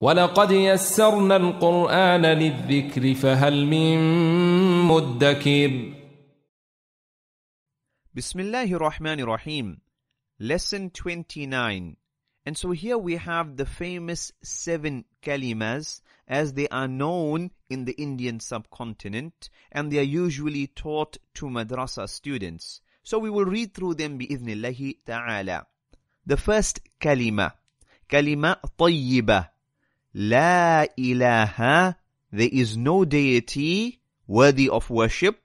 ولقد يسرنا القرآن للذكر فهل من مدكر بسم الله الرحمن الرحيم Lesson 29 And so here we have the famous seven kalimas as they are known in the Indian subcontinent and they are usually taught to madrasa students. So we will read through them الله تعالى. The first kalima, kalima طيبة. La ilaha, there is no deity worthy of worship,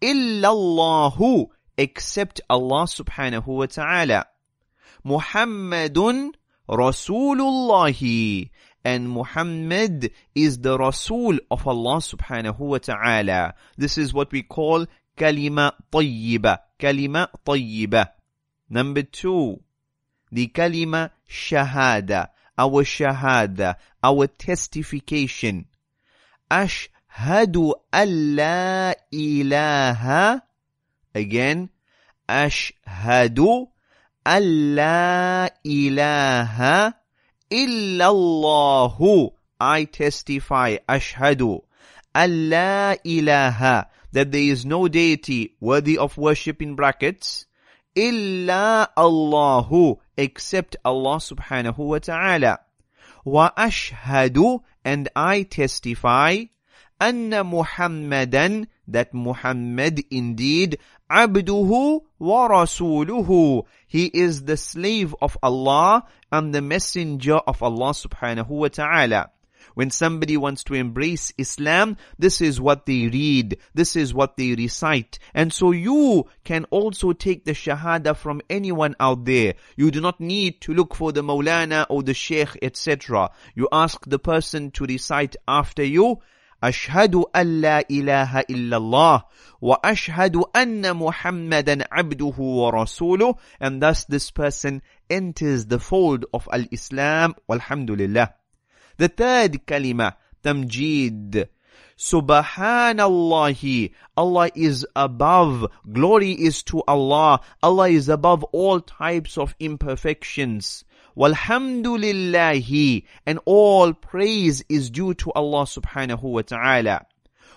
illallahu, except Allah subhanahu wa ta'ala. Muhammadun Rasulullahi, and Muhammad is the Rasul of Allah subhanahu wa ta'ala. This is what we call kalima tayyiba, kalima tayyiba. Number two, the kalima shahada, our shahada, our testification. Ashhadu alla ilaha. Again, ashhadu alla ilaha illallahu. I testify, ashhadu alla ilaha, that there is no deity worthy of worship in brackets Illa Allahu, except Allah subhanahu wa ta'ala. Wa Ashhadu, and I testify anna Muhammadan that Muhammad indeed wa ورسوله he is the slave of Allah and the messenger of Allah subhanahu wa ta'ala when somebody wants to embrace Islam, this is what they read, this is what they recite. And so you can also take the Shahada from anyone out there. You do not need to look for the Maulana or the Sheikh, etc. You ask the person to recite after you, أشهد أن لا إله إلا الله وأشهد أن محمدا عبده ورسوله and thus this person enters the fold of Al-Islam والحمد لله the third kalima, tamjid. Subhanallah. Allah is above. Glory is to Allah. Allah is above all types of imperfections. Walhamdulillahi. And all praise is due to Allah subhanahu wa ta'ala.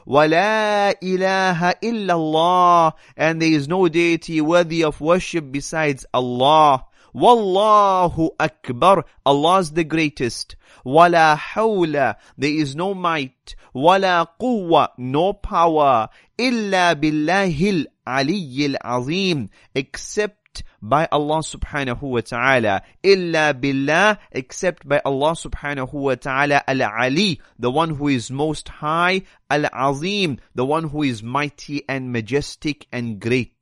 وَلَا Ilaha إِلَّا And there is no deity worthy of worship besides Allah. Wallahu Akbar, Allah is the greatest. Wala hawla, there is no might. Wala quwwa, no power. Illa billahil aliyyil azim, except by Allah subhanahu wa ta'ala. Illa billah, except by Allah subhanahu wa ta'ala al-ali, the one who is most high, al-azim, the one who is mighty and majestic and great.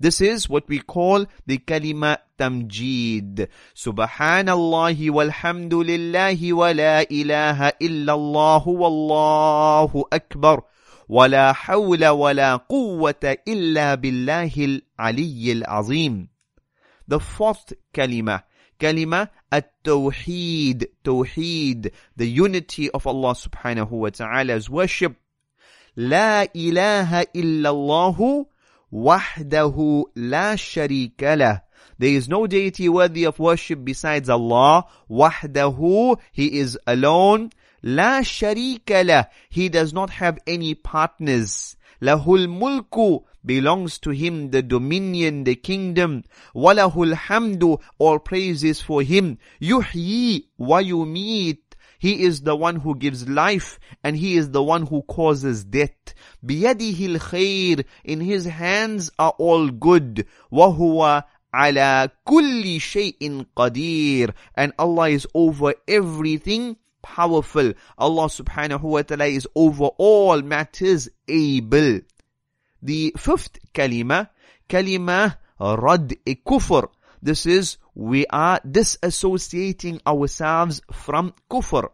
This is what we call the kalima tamjid. Subhanallahi walhamdulillahi wa la ilaha illallah wallahu akbar. ولا حول ولا قوة إلا بالله العلي العظيم. The fourth kalima, kalima at-tawheed, tawheed, the unity of Allah subhanahu wa ta'ala's worship. لا إله إلا الله وحده لا شريك له There is no deity worthy of worship besides Allah. وحده He is alone. لا شريك له He does not have any partners. له الملك belongs to him the dominion, the kingdom. وَلَهُ الْحَمْدُ All praises for him. يُحْيِي وَيُمِيتُ he is the one who gives life and He is the one who causes death. بِيَدِهِ الْخَيْرِ In His hands are all good. وَهُوَ عَلَى كُلِّ شَيْءٍ قَدِيرٍ And Allah is over everything powerful. Allah subhanahu wa ta'ala is over all matters able. The fifth kalima, kalima rad kufr. This is we are disassociating ourselves from kufr.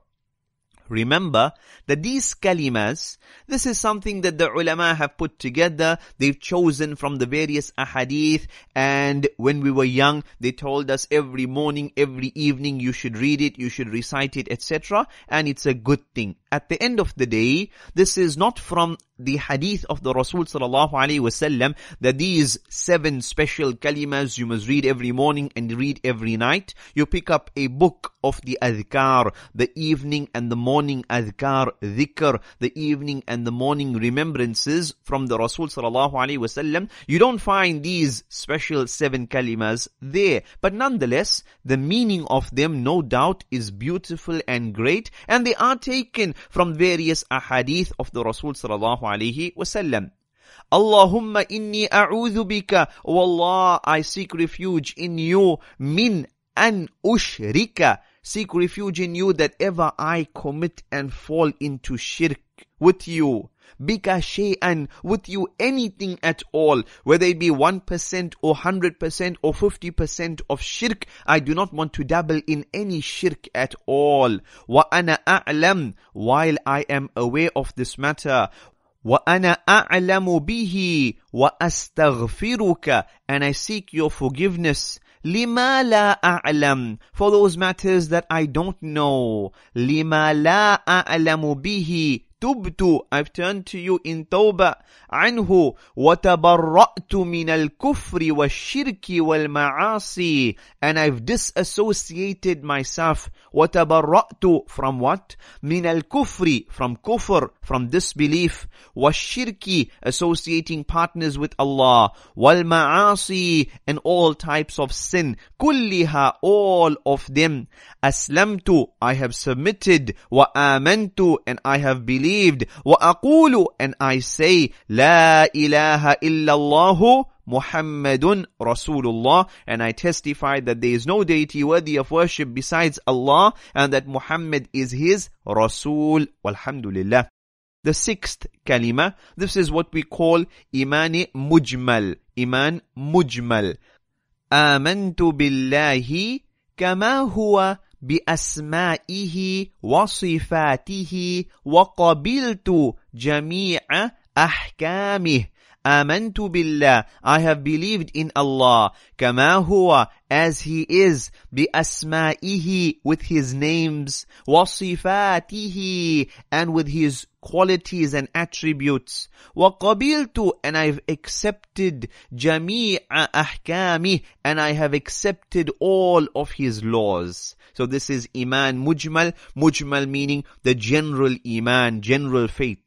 Remember that these kalimas, this is something that the ulama have put together. They've chosen from the various ahadith. And when we were young, they told us every morning, every evening, you should read it, you should recite it, etc. And it's a good thing at the end of the day, this is not from the hadith of the Rasul sallallahu wasallam that these seven special kalimas you must read every morning and read every night. You pick up a book of the adhkar, the evening and the morning adhkar, dhikr, the evening and the morning remembrances from the Rasul sallallahu wasallam. You don't find these special seven kalimas there, but nonetheless, the meaning of them, no doubt, is beautiful and great, and they are taken from various ahadith of the Rasul sallallahu alaihi wasallam. Allahumma inni a'udhu bika, O Allah, I seek refuge in you, min an ushrika, seek refuge in you that ever I commit and fall into shirk with you bika shay'an, with you anything at all, whether it be 1% or 100% or 50% of shirk, I do not want to dabble in any shirk at all. Wa ana a'lam, while I am aware of this matter, Wa a'lamu bihi wa astaghfiruka and I seek your forgiveness لما لا أعلم for those matters that I don't know لما لا أعلم به tubtu, I've turned to you in tawbah anhu, al-kufri مِنَ الْكُفْرِ وَالشِّرْكِ وَالْمَعَاصِي And I've disassociated myself, وَتَبَرَّأْتُ From what? مِنَ الْكُفْرِ From kufr, from disbelief, وَالشِّرْكِ Associating partners with Allah, وَالْمَعَاصِي And all types of sin, كُلِّهَا All of them, أَسْلَمْتُ I have submitted, وَآمَنْتُ And I have believed, believed. وَأَقُولُ And I say, لَا إِلَهَ إِلَّا اللَّهُ Muhammadun Rasulullah, and I testify that there is no deity worthy of worship besides Allah, and that Muhammad is his Rasul. Alhamdulillah. The sixth kalima, this is what we call Imani Mujmal. Iman Mujmal. آمنت Billahi kama huwa. بأسمائه وصفاته وقبلت جميع أحكامه Amantu billah. I have believed in Allah. Kama huwa. As He is. Bi asma'ihi. With His names. Wasifatihi. And with His qualities and attributes. وَقَبِلْتُ And I've accepted جَمِيعَ أَحْكَامِهِ And I have accepted all of his laws. So this is Iman Mujmal. Mujmal meaning the general Iman, general faith.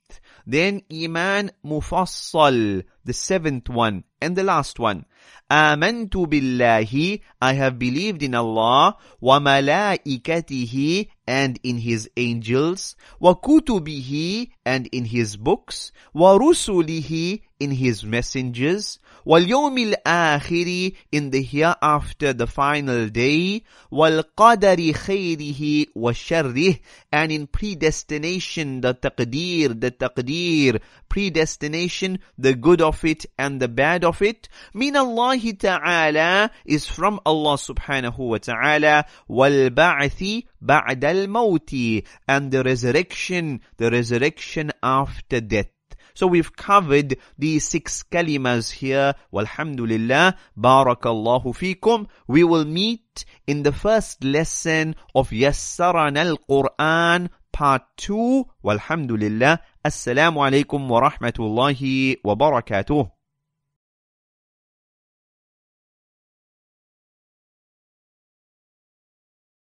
Then Iman Mufassal, the seventh one. And the last one. آمنت بالله I have believed in Allah وملائكته and in his angels وكتبه and in his books ورسله in his messengers واليوم الآخر in the hereafter the final day والقدر خيره وشره and in predestination the تقدير the تقدير predestination the good of it and the bad of of it, min Allah ta'ala is from Allah subhanahu wa ta'ala, wal ba'thi al mawti, and the resurrection, the resurrection after death. So we've covered the six kalimas here. Walhamdulillah, barakallahu fikum. We will meet in the first lesson of Yassaran al-Quran, part 2. Walhamdulillah, assalamu alaikum wa rahmatullahi wa barakatuh.